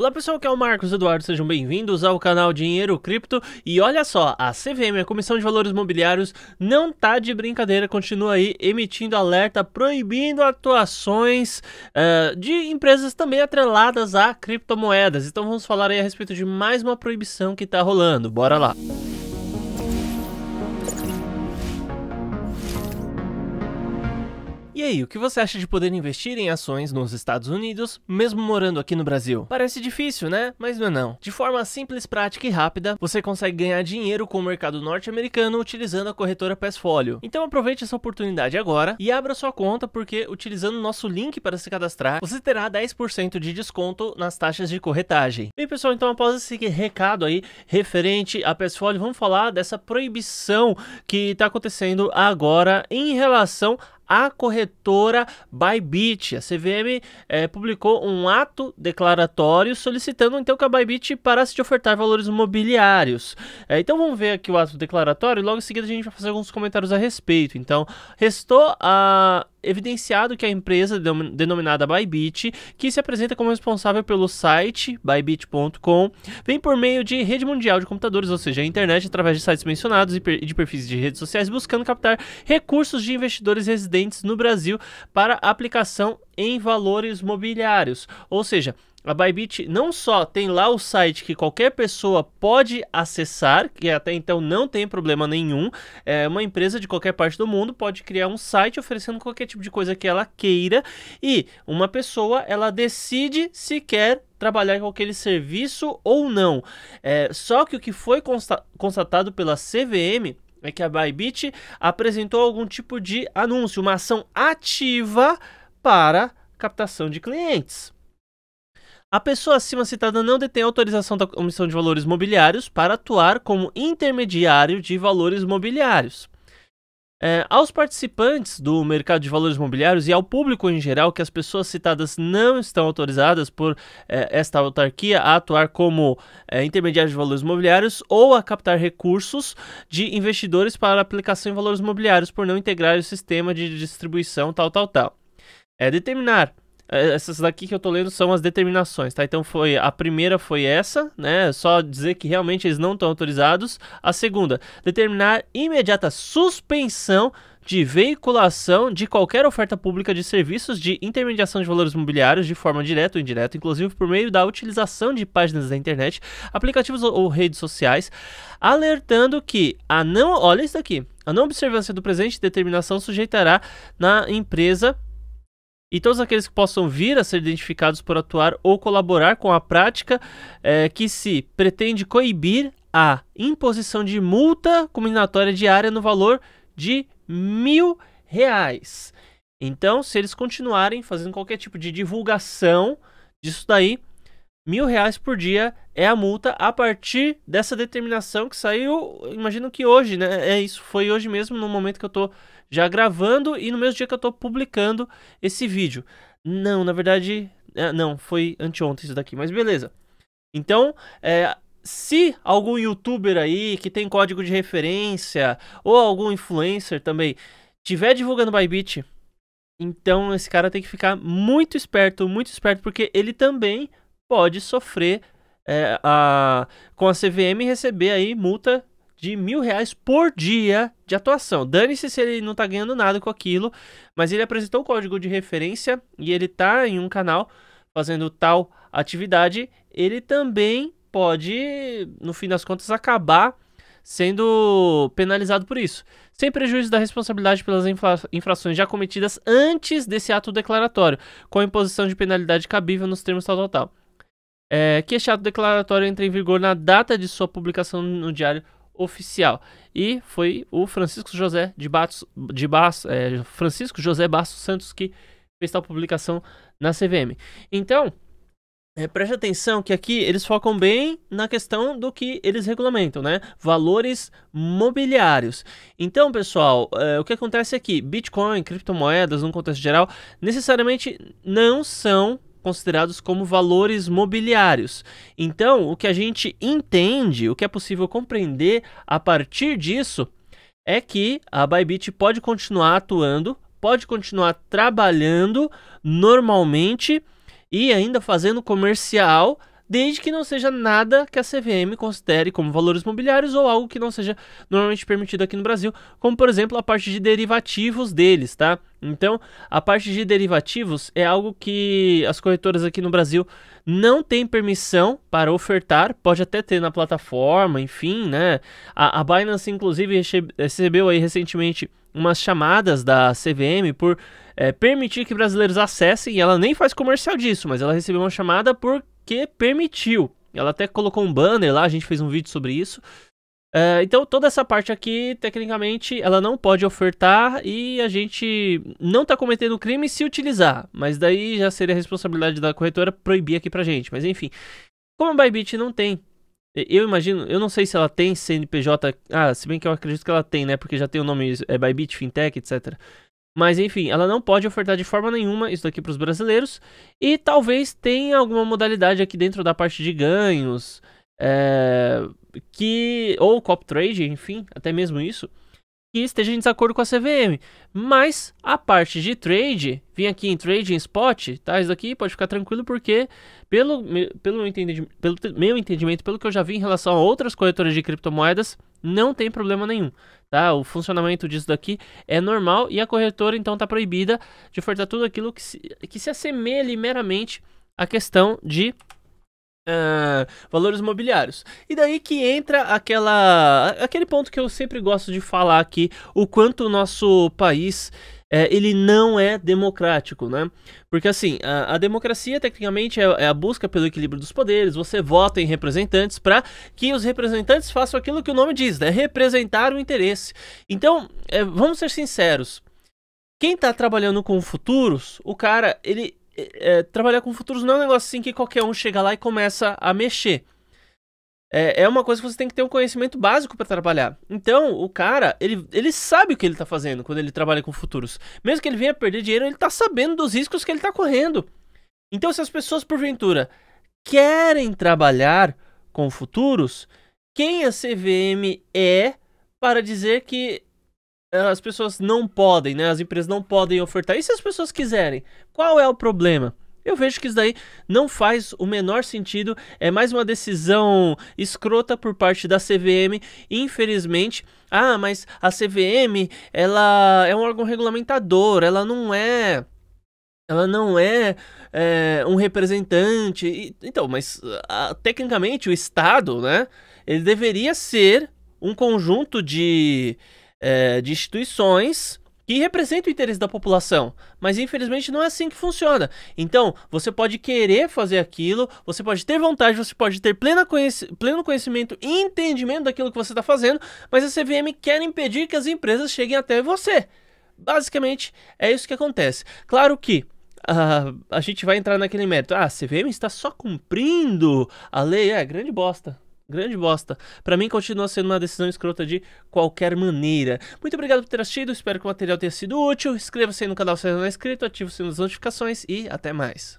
Olá pessoal, que é o Marcos Eduardo, sejam bem-vindos ao canal Dinheiro Cripto. E olha só, a CVM, a Comissão de Valores Mobiliários, não tá de brincadeira, continua aí emitindo alerta proibindo atuações uh, de empresas também atreladas a criptomoedas. Então vamos falar aí a respeito de mais uma proibição que tá rolando. Bora lá! Música E aí, o que você acha de poder investir em ações nos Estados Unidos, mesmo morando aqui no Brasil? Parece difícil, né? Mas não é não. De forma simples, prática e rápida, você consegue ganhar dinheiro com o mercado norte-americano utilizando a corretora Passfolio. Então aproveite essa oportunidade agora e abra sua conta porque utilizando o nosso link para se cadastrar, você terá 10% de desconto nas taxas de corretagem. Bem pessoal, então após esse recado aí referente a Passfolio, vamos falar dessa proibição que está acontecendo agora em relação a corretora Bybit. A CVM é, eh, publicou um ato declaratório solicitando então que a Bybit parasse de ofertar valores imobiliários. É, eh, então vamos ver aqui o ato declaratório e logo em seguida a gente vai fazer alguns comentários a respeito. Então, restou a evidenciado que a empresa denominada Bybit, que se apresenta como responsável pelo site bybit.com, vem por meio de rede mundial de computadores, ou seja, a internet através de sites mencionados e de perfis de redes sociais, buscando captar recursos de investidores residentes no Brasil para aplicação em valores mobiliários, ou seja, a Bybit não só tem lá o site que qualquer pessoa pode acessar, que até então não tem problema nenhum. É uma empresa de qualquer parte do mundo pode criar um site oferecendo qualquer tipo de coisa que ela queira e uma pessoa ela decide se quer trabalhar com aquele serviço ou não. É, só que o que foi consta constatado pela CVM é que a Bybit apresentou algum tipo de anúncio, uma ação ativa para captação de clientes. A pessoa acima citada não detém autorização da Comissão de Valores Mobiliários para atuar como intermediário de valores mobiliários. É, aos participantes do mercado de valores mobiliários e ao público em geral, que as pessoas citadas não estão autorizadas por é, esta autarquia a atuar como é, intermediário de valores mobiliários ou a captar recursos de investidores para aplicação em valores mobiliários por não integrar o sistema de distribuição tal, tal, tal. É determinar é, essas daqui que eu tô lendo são as determinações, tá? Então foi a primeira foi essa, né? Só dizer que realmente eles não estão autorizados. A segunda, determinar imediata suspensão de veiculação de qualquer oferta pública de serviços de intermediação de valores imobiliários de forma direta ou indireta, inclusive por meio da utilização de páginas da internet, aplicativos ou redes sociais, alertando que a não, olha isso daqui, a não observância do presente determinação sujeitará na empresa e todos aqueles que possam vir a ser identificados por atuar ou colaborar com a prática é, que se pretende coibir a imposição de multa combinatória diária no valor de mil reais. Então, se eles continuarem fazendo qualquer tipo de divulgação disso daí, mil reais por dia é a multa a partir dessa determinação que saiu, imagino que hoje, né? É isso, foi hoje mesmo no momento que eu estou já gravando e no mesmo dia que eu estou publicando esse vídeo. Não, na verdade, é, não, foi anteontem isso daqui, mas beleza. Então, é, se algum youtuber aí que tem código de referência ou algum influencer também tiver divulgando Bybit, então esse cara tem que ficar muito esperto, muito esperto, porque ele também pode sofrer é, a, com a CVM e receber aí multa de mil reais por dia de atuação. Dane-se se ele não tá ganhando nada com aquilo, mas ele apresentou o código de referência e ele tá em um canal fazendo tal atividade. Ele também pode, no fim das contas, acabar sendo penalizado por isso, sem prejuízo da responsabilidade pelas infra infrações já cometidas antes desse ato declaratório, com a imposição de penalidade cabível nos termos tal, tal, tal. É, que este ato declaratório entre em vigor na data de sua publicação no Diário oficial. E foi o Francisco José de Bastos, de Bastos é, Francisco José Bastos Santos que fez tal publicação na CVM. Então, é, preste atenção que aqui eles focam bem na questão do que eles regulamentam, né? Valores mobiliários. Então, pessoal, é, o que acontece aqui? É Bitcoin, criptomoedas, num contexto geral, necessariamente não são considerados como valores mobiliários. Então, o que a gente entende, o que é possível compreender a partir disso, é que a Bybit pode continuar atuando, pode continuar trabalhando normalmente e ainda fazendo comercial desde que não seja nada que a CVM considere como valores mobiliários ou algo que não seja normalmente permitido aqui no Brasil, como por exemplo a parte de derivativos deles, tá? Então, a parte de derivativos é algo que as corretoras aqui no Brasil não têm permissão para ofertar, pode até ter na plataforma, enfim, né? A, a Binance, inclusive, recebeu aí recentemente umas chamadas da CVM por é, permitir que brasileiros acessem, e ela nem faz comercial disso, mas ela recebeu uma chamada por que permitiu. Ela até colocou um banner lá, a gente fez um vídeo sobre isso. É, então, toda essa parte aqui, tecnicamente, ela não pode ofertar e a gente não está cometendo crime se utilizar. Mas daí já seria a responsabilidade da corretora proibir aqui pra gente. Mas enfim, como a Bybit não tem, eu imagino, eu não sei se ela tem CNPJ. Ah, se bem que eu acredito que ela tem, né? Porque já tem o nome é, Bybit, Fintech, etc. Mas enfim, ela não pode ofertar de forma nenhuma isso aqui para os brasileiros. E talvez tenha alguma modalidade aqui dentro da parte de ganhos, é, que ou cop trade, enfim, até mesmo isso, que esteja em desacordo com a CVM. Mas a parte de trade, vem aqui em trade em spot, tá? Isso aqui pode ficar tranquilo porque pelo, pelo, entendi, pelo meu entendimento, pelo que eu já vi em relação a outras corretoras de criptomoedas, não tem problema nenhum. Tá? O funcionamento disso daqui é normal e a corretora então está proibida de ofertar tudo aquilo que se, que se assemelhe meramente à questão de Uh, valores imobiliários. E daí que entra aquela, aquele ponto que eu sempre gosto de falar aqui, o quanto o nosso país é, ele não é democrático, né? Porque assim, a, a democracia tecnicamente é, é, a busca pelo equilíbrio dos poderes, você vota em representantes para que os representantes façam aquilo que o nome diz, né? Representar o interesse. Então, é, vamos ser sinceros. Quem está trabalhando com futuros, o cara, ele é, é, trabalhar com futuros não é um negócio assim que qualquer um chega lá e começa a mexer é, é uma coisa que você tem que ter um conhecimento básico para trabalhar. Então, o cara, ele, ele sabe o que ele tá fazendo quando ele trabalha com futuros. Mesmo que ele venha perder dinheiro, ele tá sabendo dos riscos que ele tá correndo. Então, se as pessoas, porventura, querem trabalhar com futuros, quem a CVM é para dizer que eh, as pessoas não podem, né? As empresas não podem ofertar. E se as pessoas quiserem? Qual é o problema? Eu vejo que isso daí não faz o menor sentido. É mais uma decisão escrota por parte da CVM, infelizmente. Ah, mas a CVM, ela é um órgão regulamentador, ela não é ela não é, é um representante. E, então, mas a, ah, tecnicamente o Estado, né? Ele deveria ser um conjunto de, é, de instituições que representa o interesse da população, mas infelizmente não é assim que funciona. Então, você pode querer fazer aquilo, você pode ter vontade, você pode ter plena conhec pleno conhecimento e entendimento daquilo que você está fazendo, mas a CVM quer impedir que as empresas cheguem até você. Basicamente, é isso que acontece. Claro que Uh, a gente vai entrar naquele método. Ah, a CVM está só cumprindo a lei. É, grande bosta. Grande bosta. Para mim continua sendo uma decisão escrota de qualquer maneira. Muito obrigado por ter assistido, espero que o material tenha sido útil. Inscreva-se aí no canal se não é inscrito, ative o sino das notificações e até mais.